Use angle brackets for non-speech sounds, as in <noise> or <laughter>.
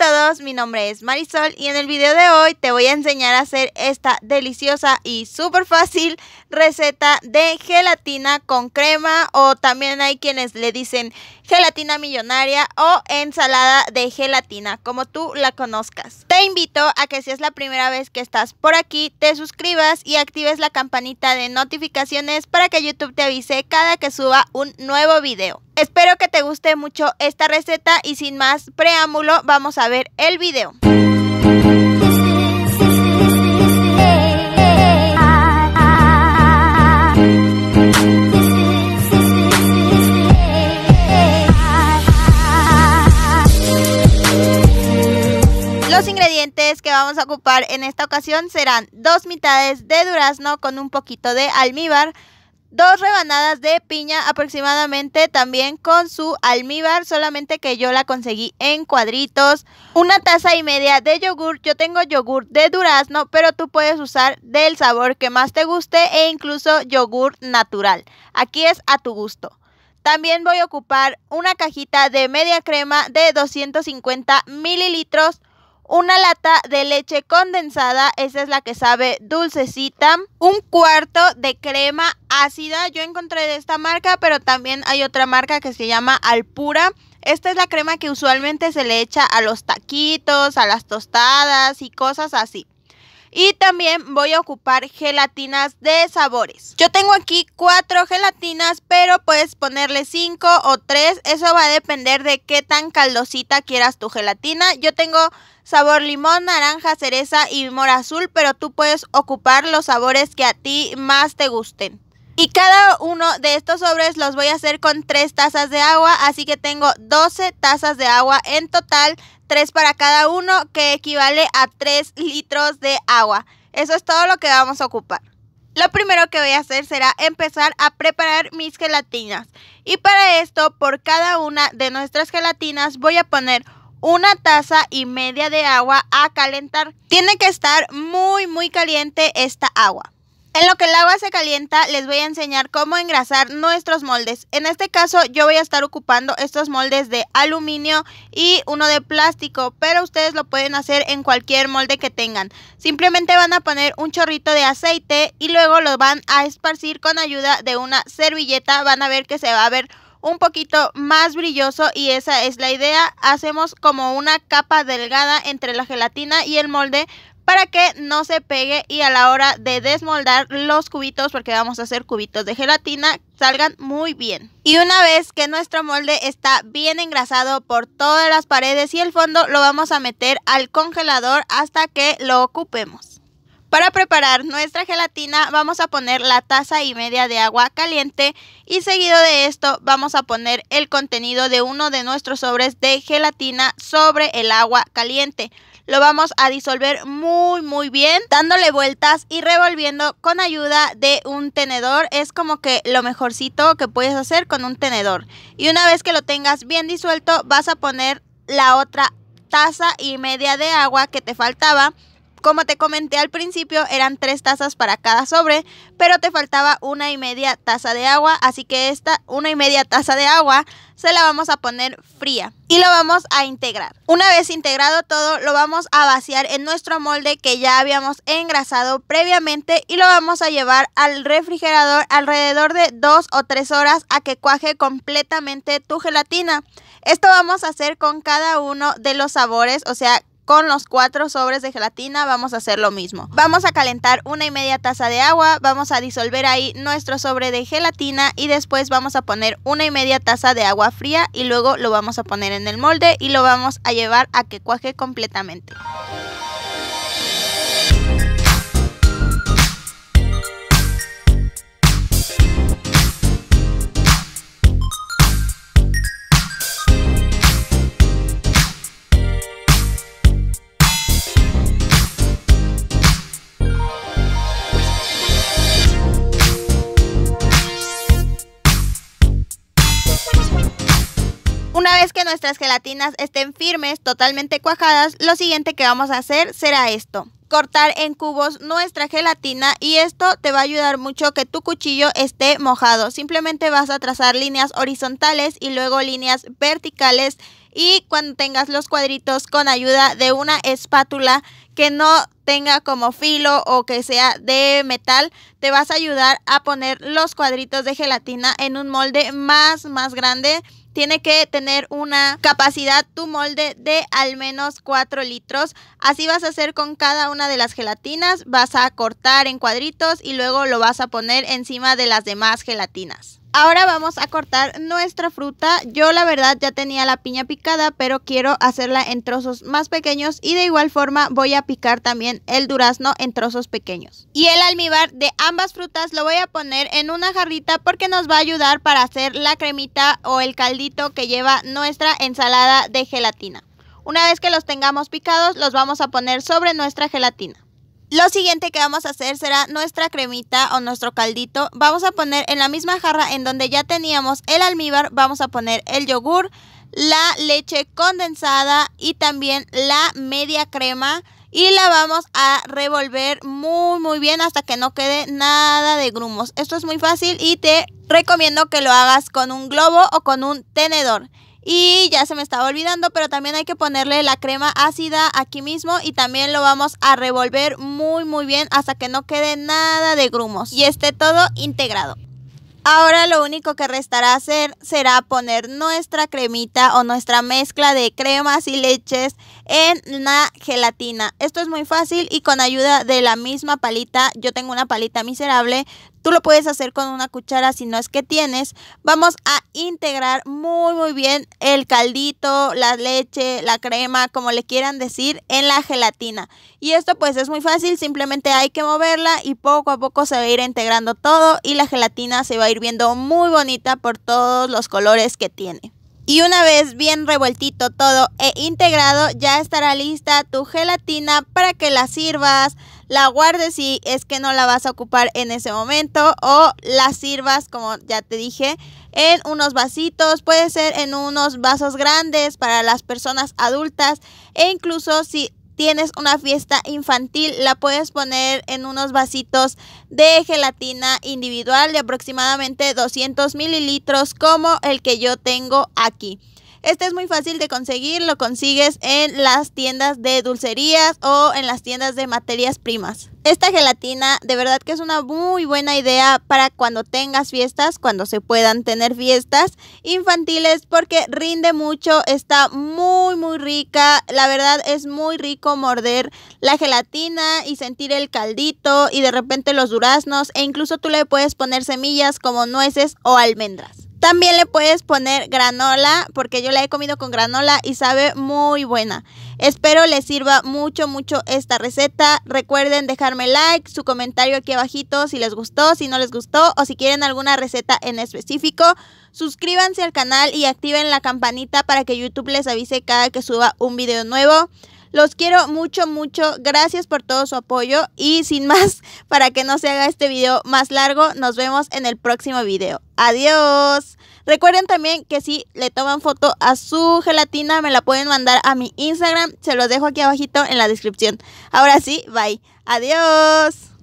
a todos, mi nombre es Marisol y en el video de hoy te voy a enseñar a hacer esta deliciosa y súper fácil receta de gelatina con crema o también hay quienes le dicen gelatina millonaria o ensalada de gelatina, como tú la conozcas. Te invito a que si es la primera vez que estás por aquí, te suscribas y actives la campanita de notificaciones para que YouTube te avise cada que suba un nuevo video. Espero que te guste mucho esta receta y sin más preámbulo vamos a ver el video. Los ingredientes que vamos a ocupar en esta ocasión serán dos mitades de durazno con un poquito de almíbar, dos rebanadas de piña aproximadamente también con su almíbar, solamente que yo la conseguí en cuadritos, una taza y media de yogur, yo tengo yogur de durazno, pero tú puedes usar del sabor que más te guste e incluso yogur natural, aquí es a tu gusto. También voy a ocupar una cajita de media crema de 250 mililitros, una lata de leche condensada, esa es la que sabe dulcecita, un cuarto de crema ácida, yo encontré de esta marca, pero también hay otra marca que se llama Alpura. Esta es la crema que usualmente se le echa a los taquitos, a las tostadas y cosas así. Y también voy a ocupar gelatinas de sabores. Yo tengo aquí cuatro gelatinas, pero puedes ponerle cinco o tres. Eso va a depender de qué tan caldosita quieras tu gelatina. Yo tengo sabor limón, naranja, cereza y mora azul, pero tú puedes ocupar los sabores que a ti más te gusten. Y cada uno de estos sobres los voy a hacer con tres tazas de agua, así que tengo 12 tazas de agua en total, tres para cada uno, que equivale a 3 litros de agua. Eso es todo lo que vamos a ocupar. Lo primero que voy a hacer será empezar a preparar mis gelatinas. Y para esto, por cada una de nuestras gelatinas voy a poner una taza y media de agua a calentar. Tiene que estar muy, muy caliente esta agua. En lo que el agua se calienta, les voy a enseñar cómo engrasar nuestros moldes. En este caso, yo voy a estar ocupando estos moldes de aluminio y uno de plástico, pero ustedes lo pueden hacer en cualquier molde que tengan. Simplemente van a poner un chorrito de aceite y luego lo van a esparcir con ayuda de una servilleta. Van a ver que se va a ver un poquito más brilloso y esa es la idea. Hacemos como una capa delgada entre la gelatina y el molde para que no se pegue y a la hora de desmoldar los cubitos, porque vamos a hacer cubitos de gelatina, salgan muy bien. Y una vez que nuestro molde está bien engrasado por todas las paredes y el fondo, lo vamos a meter al congelador hasta que lo ocupemos. Para preparar nuestra gelatina vamos a poner la taza y media de agua caliente y seguido de esto vamos a poner el contenido de uno de nuestros sobres de gelatina sobre el agua caliente lo vamos a disolver muy muy bien dándole vueltas y revolviendo con ayuda de un tenedor es como que lo mejorcito que puedes hacer con un tenedor y una vez que lo tengas bien disuelto vas a poner la otra taza y media de agua que te faltaba como te comenté al principio, eran tres tazas para cada sobre, pero te faltaba una y media taza de agua, así que esta una y media taza de agua se la vamos a poner fría y lo vamos a integrar. Una vez integrado todo, lo vamos a vaciar en nuestro molde que ya habíamos engrasado previamente y lo vamos a llevar al refrigerador alrededor de dos o tres horas a que cuaje completamente tu gelatina. Esto vamos a hacer con cada uno de los sabores, o sea, con los cuatro sobres de gelatina vamos a hacer lo mismo. Vamos a calentar una y media taza de agua, vamos a disolver ahí nuestro sobre de gelatina y después vamos a poner una y media taza de agua fría y luego lo vamos a poner en el molde y lo vamos a llevar a que cuaje completamente. nuestras gelatinas estén firmes, totalmente cuajadas, lo siguiente que vamos a hacer será esto cortar en cubos nuestra gelatina y esto te va a ayudar mucho que tu cuchillo esté mojado. Simplemente vas a trazar líneas horizontales y luego líneas verticales y cuando tengas los cuadritos con ayuda de una espátula que no tenga como filo o que sea de metal, te vas a ayudar a poner los cuadritos de gelatina en un molde más más grande tiene que tener una capacidad tu molde de al menos 4 litros. Así vas a hacer con cada una de las gelatinas, vas a cortar en cuadritos y luego lo vas a poner encima de las demás gelatinas. Ahora vamos a cortar nuestra fruta. Yo la verdad ya tenía la piña picada, pero quiero hacerla en trozos más pequeños y de igual forma voy a picar también el durazno en trozos pequeños. Y el almíbar de ambas frutas lo voy a poner en una jarrita porque nos va a ayudar para hacer la cremita o el caldito que lleva nuestra ensalada de gelatina. Una vez que los tengamos picados, los vamos a poner sobre nuestra gelatina. Lo siguiente que vamos a hacer será nuestra cremita o nuestro caldito. Vamos a poner en la misma jarra en donde ya teníamos el almíbar, vamos a poner el yogur, la leche condensada y también la media crema y la vamos a revolver muy muy bien hasta que no quede nada de grumos. Esto es muy fácil y te recomiendo que lo hagas con un globo o con un tenedor. Y ya se me estaba olvidando, pero también hay que ponerle la crema ácida aquí mismo y también lo vamos a revolver muy muy bien hasta que no quede nada de grumos y esté todo integrado. Ahora lo único que restará hacer será poner nuestra cremita o nuestra mezcla de cremas y leches en la gelatina. Esto es muy fácil y con ayuda de la misma palita, yo tengo una palita miserable, tú lo puedes hacer con una cuchara si no es que tienes. Vamos a integrar muy muy bien el caldito, la leche, la crema, como le quieran decir, en la gelatina. Y esto pues es muy fácil, simplemente hay que moverla y poco a poco se va a ir integrando todo y la gelatina se va a ir viendo muy bonita por todos los colores que tiene. Y una vez bien revueltito todo e integrado, ya estará lista tu gelatina para que la sirvas, la guardes si es que no la vas a ocupar en ese momento o la sirvas, como ya te dije, en unos vasitos, puede ser en unos vasos grandes para las personas adultas e incluso si tienes una fiesta infantil, la puedes poner en unos vasitos de gelatina individual de aproximadamente 200 mililitros como el que yo tengo aquí. Este es muy fácil de conseguir, lo consigues en las tiendas de dulcerías o en las tiendas de materias primas. Esta gelatina de verdad que es una muy buena idea para cuando tengas fiestas, cuando se puedan tener fiestas infantiles porque rinde mucho, está muy muy rica, la verdad es muy rico morder la gelatina y sentir el caldito y de repente los duraznos e incluso tú le puedes poner semillas como nueces o almendras. También le puedes poner granola, porque yo la he comido con granola y sabe muy buena. Espero les sirva mucho, mucho esta receta. Recuerden dejarme like, su comentario aquí abajito si les gustó, si no les gustó o si quieren alguna receta en específico. Suscríbanse al canal y activen la campanita para que YouTube les avise cada que suba un video nuevo. Los quiero mucho, mucho. Gracias por todo su apoyo. Y sin <laughs> más, para que no se haga este video más largo, nos vemos en el próximo video. Adiós. Recuerden también que si le toman foto a su gelatina, me la pueden mandar a mi Instagram. Se los dejo aquí abajito en la descripción. Ahora sí, bye. Adiós.